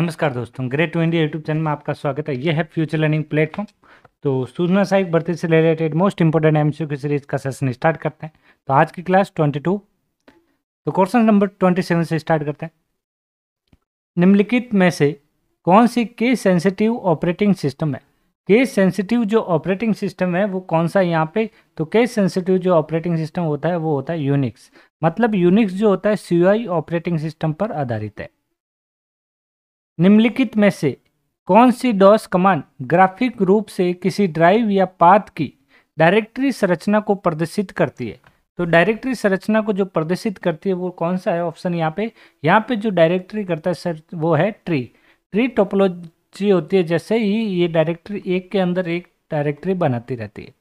नमस्कार दोस्तों great to India YouTube channel में आपका स्वागत है यह है फ्यूचर लर्निंग प्लेटफॉर्म तो सूचना सहायक भर्ती से रिलेटेड मोस्ट इंपॉर्टेंट एम की सीरीज का सेशन स्टार्ट करते हैं तो आज की क्लास 22 तो क्वेश्चन नंबर 27 से स्टार्ट करते हैं निम्नलिखित में से कौन सी के सेंसिटिव ऑपरेटिंग सिस्टम है के सेंसिटिव जो ऑपरेटिंग सिस्टम है वो कौन सा यहाँ पे तो के सेंसिटिव जो ऑपरेटिंग सिस्टम होता है वो होता है यूनिक्स मतलब यूनिक्स जो होता है सी ऑपरेटिंग सिस्टम पर आधारित है निम्नलिखित में से कौन सी डॉस कमांड ग्राफिक रूप से किसी ड्राइव या पाथ की डायरेक्टरी संरचना को प्रदर्शित करती है तो डायरेक्टरी संरचना को जो प्रदर्शित करती है वो कौन सा है ऑप्शन यहाँ पे यहाँ पे जो डायरेक्टरी करता है सर वो है ट्री ट्री टोपोलॉजी होती है जैसे ही ये डायरेक्टरी एक के अंदर एक डायरेक्टरी बनाती रहती है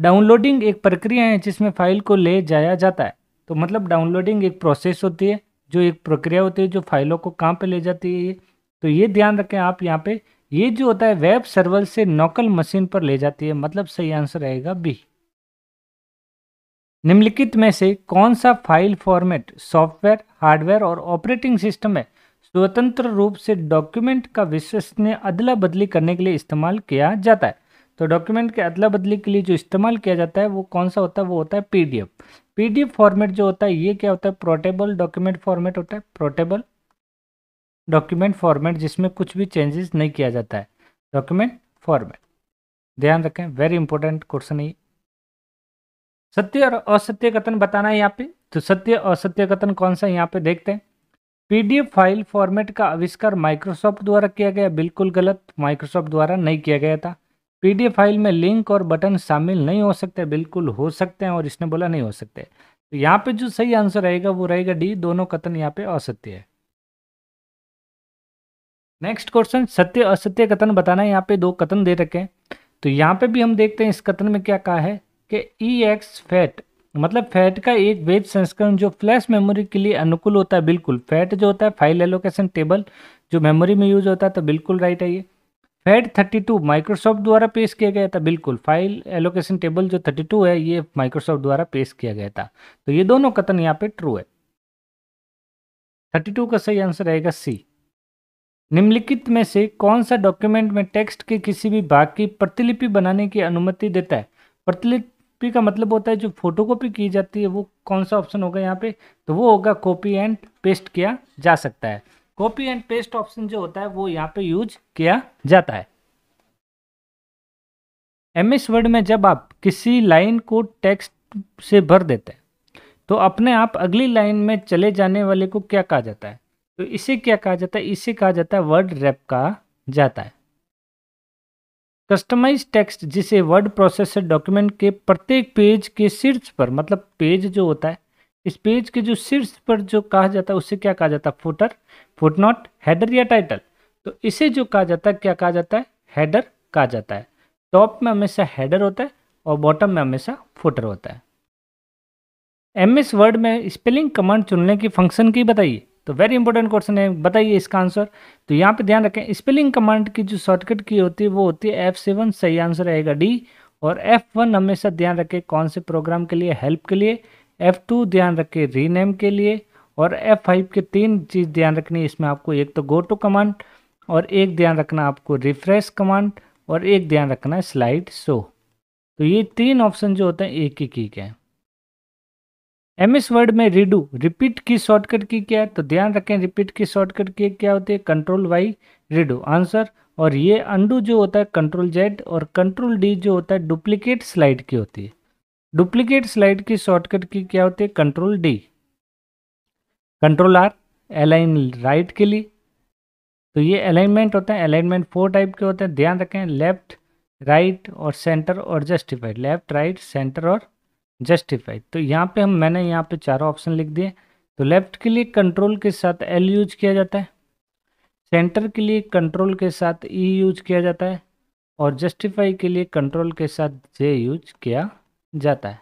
डाउनलोडिंग एक प्रक्रिया है जिसमें फाइल को ले जाया जाता है तो मतलब डाउनलोडिंग एक प्रोसेस होती है जो एक प्रक्रिया होती है जो फाइलों को कहाँ पे ले जाती है ये तो ये ध्यान रखें आप यहाँ पे ये जो होता है वेब सर्वर से नोकल मशीन पर ले जाती है मतलब सही आंसर रहेगा बी निम्नलिखित में से कौन सा फाइल फॉर्मेट सॉफ्टवेयर हार्डवेयर और ऑपरेटिंग सिस्टम है स्वतंत्र रूप से डॉक्यूमेंट का विश्वसनीय अदला बदली करने के लिए इस्तेमाल किया जाता है तो डॉक्यूमेंट के अदला बदली के लिए जो इस्तेमाल किया जाता है वो कौन सा होता है वो होता है पीडीएफ पीडीएफ फॉर्मेट जो होता है ये क्या होता है प्रोटेबल डॉक्यूमेंट फॉर्मेट होता है प्रोटेबल डॉक्यूमेंट फॉर्मेट जिसमें कुछ भी चेंजेस नहीं किया जाता है डॉक्यूमेंट फॉर्मेट ध्यान रखें वेरी इंपॉर्टेंट क्वेश्चन ही सत्य और असत्य कथन बताना है यहाँ पे तो सत्य असत्य कथन कौन सा है यहाँ पे देखते हैं पीडीएफ फाइल फॉर्मेट का आविष्कार माइक्रोसॉफ्ट द्वारा किया गया बिल्कुल गलत माइक्रोसॉफ्ट द्वारा नहीं किया गया था पीडीएफ फाइल में लिंक और बटन शामिल नहीं हो सकते बिल्कुल हो सकते हैं और इसने बोला नहीं हो सकते तो यहाँ पे जो सही आंसर रहेगा वो रहेगा डी दोनों कथन यहाँ पे असत्य है नेक्स्ट क्वेश्चन सत्य असत्य कथन बताना है यहाँ पे दो कथन दे रखे हैं तो यहाँ पे भी हम देखते हैं इस कथन में क्या कहा है कि ई एक्स फैट मतलब फैट का एक वेब संस्करण जो फ्लैश मेमोरी के लिए अनुकूल होता है बिल्कुल फैट जो होता है फाइल एलोकेशन टेबल जो मेमोरी में यूज होता है तो बिल्कुल राइट है ये फेड 32 माइक्रोसॉफ्ट द्वारा पेश किया गया था बिल्कुल फाइल एलोकेशन टेबल जो 32 है ये माइक्रोसॉफ्ट द्वारा पेश किया गया था तो ये दोनों कथन यहाँ पे ट्रू है 32 का सही आंसर रहेगा सी निम्नलिखित में से कौन सा डॉक्यूमेंट में टेक्स्ट के किसी भी भाग की प्रतिलिपि बनाने की अनुमति देता है प्रतिलिपि का मतलब होता है जो फोटोकॉपी की जाती है वो कौन सा ऑप्शन होगा यहाँ पे तो वो होगा कॉपी एंड पेस्ट किया जा सकता है कॉपी एंड पेस्ट ऑप्शन जो होता है वो यहाँ पे यूज किया जाता है एम एस वर्ड में जब आप किसी लाइन को टेक्स्ट से भर देते हैं तो अपने आप अगली लाइन में चले जाने वाले को क्या कहा जाता है तो इसे क्या कहा जाता है इसे कहा जाता है वर्ड रैप कहा जाता है कस्टमाइज टेक्स्ट जिसे वर्ड प्रोसेसर डॉक्यूमेंट के प्रत्येक पेज के शीर्ष पर मतलब पेज जो होता है इस पेज के जो शीर्ष पर जो कहा जाता है उसे क्या कहा जाता है फुटर फुटनोट हेडर या टाइटल तो इसे जो कहा जाता है क्या कहा जाता है हेडर कहा जाता है टॉप में हमेशा हेडर होता है और बॉटम में हमेशा फुटर होता है एम एस वर्ड में स्पेलिंग कमांड चुनने की फंक्शन की बताइए तो वेरी इंपॉर्टेंट क्वेश्चन है बताइए इसका आंसर तो यहाँ पे ध्यान रखें स्पेलिंग कमांड की जो शॉर्टकट की होती है वो होती है एफ सेवन सही आंसर रहेगा डी और एफ वन हमेशा ध्यान रखें कौन से प्रोग्राम के लिए हेल्प के लिए F2 ध्यान रखें रीनेम के लिए और F5 के तीन चीज़ ध्यान रखनी है इसमें आपको एक तो गो टू कमांड और एक ध्यान रखना आपको रिफ्रेश कमांड और एक ध्यान रखना स्लाइड शो तो ये तीन ऑप्शन जो होते हैं एक ही की क्या है एम एस वर्ड में रीडू रिपीट की शॉर्टकट की क्या है तो ध्यान रखें रिपीट की शॉर्टकट की क्या होती है कंट्रोल वाई रीडू आंसर और ये अंडू जो होता है कंट्रोल जेड और कंट्रोल डी जो होता है डुप्लीकेट स्लाइड की होती है डुप्लीकेट स्लाइड की शॉर्टकट की क्या होती है control D control R align right के लिए तो ये अलाइनमेंट होता है अलाइनमेंट फोर टाइप के होते हैं ध्यान रखें लेफ्ट राइट और सेंटर और जस्टिफाइड लेफ्ट राइट सेंटर और जस्टिफाइड तो यहाँ पे हम मैंने यहाँ पे चारों ऑप्शन लिख दिए तो लेफ्ट के लिए कंट्रोल के साथ एल यूज किया जाता है सेंटर के लिए कंट्रोल के साथ ई e यूज किया जाता है और जस्टिफाई के लिए कंट्रोल के साथ जे यूज किया जाता है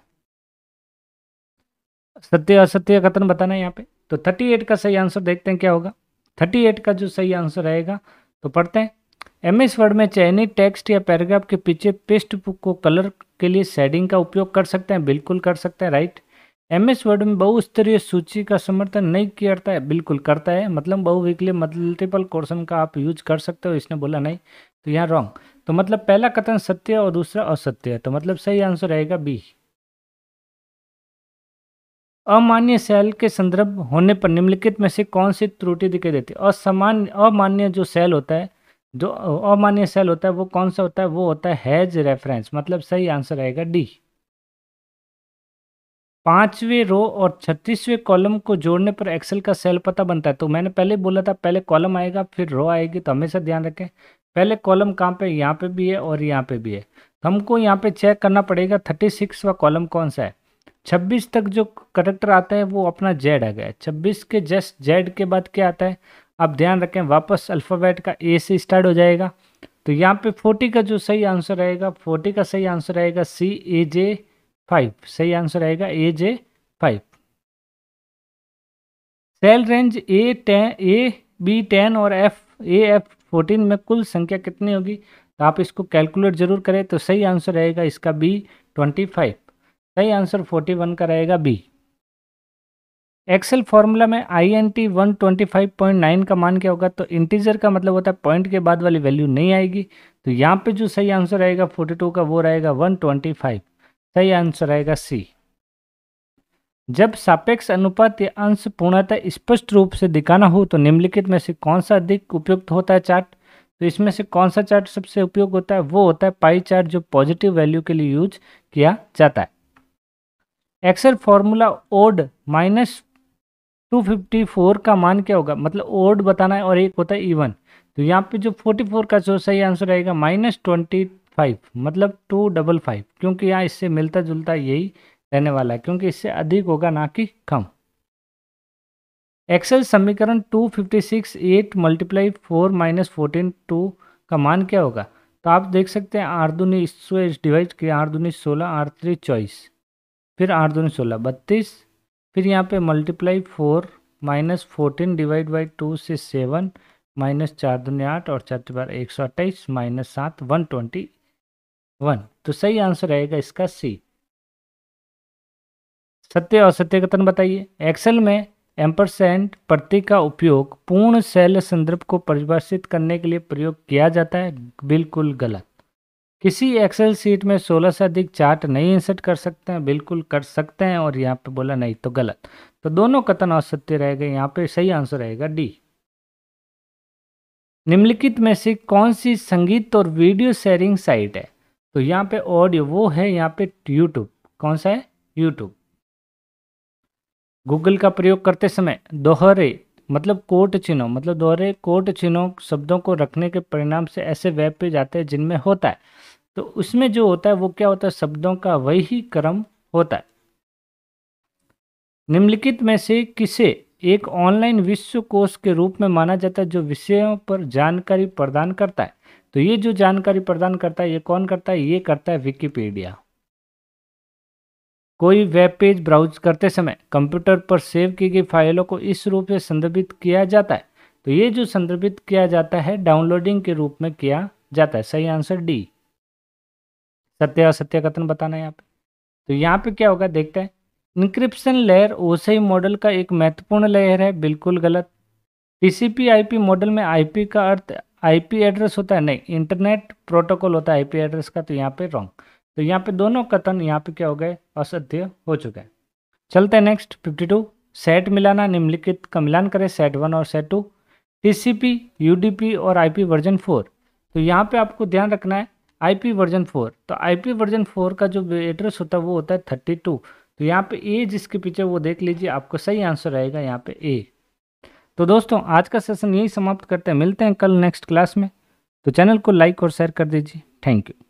सत्य असत्य कथन बताना है यहाँ पे तो थर्टी एट का सही आंसर देखते हैं क्या होगा थर्टी एट का जो सही आंसर रहेगा तो पढ़ते हैं एम एस वर्ड में चयनित टेक्स्ट या पैराग्राफ के पीछे पेस्ट बुक को कलर के लिए सेडिंग का उपयोग कर सकते हैं बिल्कुल कर सकते हैं राइट एम एस वर्ड में बहुस्तरीय सूची का समर्थन नहीं करता है बिल्कुल करता है मतलब बहुविकली मल्टीपल क्वेश्चन का आप यूज कर सकते हो इसने बोला नहीं तो यहाँ रॉन्ग तो मतलब पहला कथन सत्य और दूसरा असत्य है तो मतलब सही आंसर रहेगा बी अमान्य सेल के संदर्भ होने पर निम्नलिखित में से कौन सी त्रुटि दिखाई देती है असामान्य अमान्य जो सेल होता है जो अमान्य सेल होता है वो कौन सा होता है वो होता है हैज रेफरेंस मतलब सही आंसर रहेगा डी पांचवें रो और छत्तीसवें कॉलम को जोड़ने पर एक्सेल का सेल पता बनता है तो मैंने पहले बोला था पहले कॉलम आएगा फिर रो आएगी तो हमेशा ध्यान रखें पहले कॉलम कहाँ पे यहाँ पे भी है और यहाँ पे भी है तो हमको यहाँ पे चेक करना पड़ेगा थर्टी सिक्स व कॉलम कौन सा है छब्बीस तक जो करेक्टर आता है वो अपना जेड आ गया छब्बीस के जस्ट जेड के बाद क्या आता है आप ध्यान रखें वापस अल्फ़ाबेट का ए से स्टार्ट हो जाएगा तो यहाँ पे फोर्टी का जो सही आंसर रहेगा फोर्टी का सही आंसर रहेगा सी ए जे फाइव सही आंसर रहेगा A J five cell range A ten A B ten और एफ ए एफ फोर्टीन में कुल संख्या कितनी होगी तो आप इसको कैलकुलेट जरूर करें तो सही आंसर रहेगा इसका बी ट्वेंटी फाइव सही आंसर फोर्टी वन का रहेगा बी एक्सेल फॉर्मूला में I N T one twenty five point nine का मान क्या होगा तो इंटीजर का मतलब होता है पॉइंट के बाद वाली वैल्यू नहीं आएगी तो यहाँ पे जो सही आंसर रहेगा फोर्टी टू का वो रहेगा वन ट्वेंटी फाइव सही आंसर रहेगा सी जब सापेक्ष अनुपात या अंश पूर्णतः स्पष्ट रूप से दिखाना हो तो निम्नलिखित में से कौन सा अधिक उपयुक्त होता है चार्ट तो इसमें से कौन सा चार्ट सबसे उपयोग होता है वो होता है पाई चार्ट जो पॉजिटिव वैल्यू के लिए यूज किया जाता है एक्सेल फॉर्मूला ओड माइनस 254 का मान क्या होगा मतलब ओड बताना है और एक होता है इवन तो यहाँ पे जो 44 का जो सही आंसर रहेगा माइनस ट्वेंटी फाइव मतलब टू डबल फाइव क्योंकि यहाँ इससे मिलता जुलता यही रहने वाला है क्योंकि इससे अधिक होगा ना कि कम एक्सेल समीकरण 256 fifty six eight multiply four minus fourteen two का मान क्या होगा तो आप देख सकते हैं आठ दूनी डिवाइड किया आठ दूनी सोलह आठ थ्री चौबीस फिर आठ दूनी सोलह बत्तीस फिर यहाँ पे multiply four minus fourteen divide by two से सेवन माइनस चार दूनी आठ और चार बार एक सौ अट्ठाईस माइनस सात वन ट्वेंटी वन तो सही आंसर रहेगा इसका सी सत्य और सत्य कथन बताइए एक्सेल में एम्परसेंट प्रतीक का उपयोग पूर्ण शैल संदर्भ को परिभाषित करने के लिए प्रयोग किया जाता है बिल्कुल गलत किसी एक्सेल सीट में 16 से अधिक चार्ट नहीं इंसर्ट कर सकते हैं बिल्कुल कर सकते हैं और यहाँ पे बोला नहीं तो गलत तो दोनों कथन असत्य रहेगा यहाँ पे सही आंसर रहेगा डी निम्नलिखित में से कौन सी संगीत और वीडियो शेयरिंग साइट है तो यहाँ पे ऑडियो वो है यहाँ पे यूट्यूब कौन सा है यूट्यूब गूगल का प्रयोग करते समय दोहरे मतलब कोट चिन्हों मतलब दोहरे कोट चिन्हों शब्दों को रखने के परिणाम से ऐसे वेब पे जाते हैं जिनमें होता है तो उसमें जो होता है वो क्या होता है शब्दों का वही क्रम होता है निम्नलिखित में से किसे एक ऑनलाइन विश्व कोष के रूप में माना जाता है जो विषयों पर जानकारी प्रदान करता है तो ये जो जानकारी प्रदान करता है ये कौन करता है ये करता है विकिपीडिया कोई वेब पेज ब्राउज करते समय कंप्यूटर पर सेव की गई फाइलों को इस रूप में संदर्भित किया जाता है तो ये जो संदर्भित किया जाता है डाउनलोडिंग के रूप में किया जाता है सही आंसर डी सत्य असत्य कथन बताना है यहाँ पे तो यहाँ पे क्या होगा देखते हैं इंक्रिप्शन लेयर ओसई मॉडल का एक महत्वपूर्ण लेयर है बिल्कुल गलत टीसीपी आईपी मॉडल में आईपी का अर्थ आईपी एड्रेस होता है नहीं इंटरनेट प्रोटोकॉल होता है आईपी एड्रेस का तो यहाँ पे रॉन्ग तो यहाँ पे दोनों कथन यहाँ पे क्या हो गए असत्य हो चुके हैं चलते हैं नेक्स्ट फिफ्टी टू सेट मिलाना निम्नलिखित का मिलान करें सेट वन और सेट टू टीसीपी यूडीपी और आईपी वर्जन फोर तो यहाँ पे आपको ध्यान रखना है आईपी वर्जन फोर तो आईपी वर्जन फोर का जो एड्रेस होता है वो होता है थर्टी टू तो यहाँ पे ए जिसके पीछे वो देख लीजिए आपको सही आंसर रहेगा यहाँ पे ए तो दोस्तों आज का सेशन यही समाप्त करते हैं मिलते हैं कल नेक्स्ट क्लास में तो चैनल को लाइक और शेयर कर दीजिए थैंक यू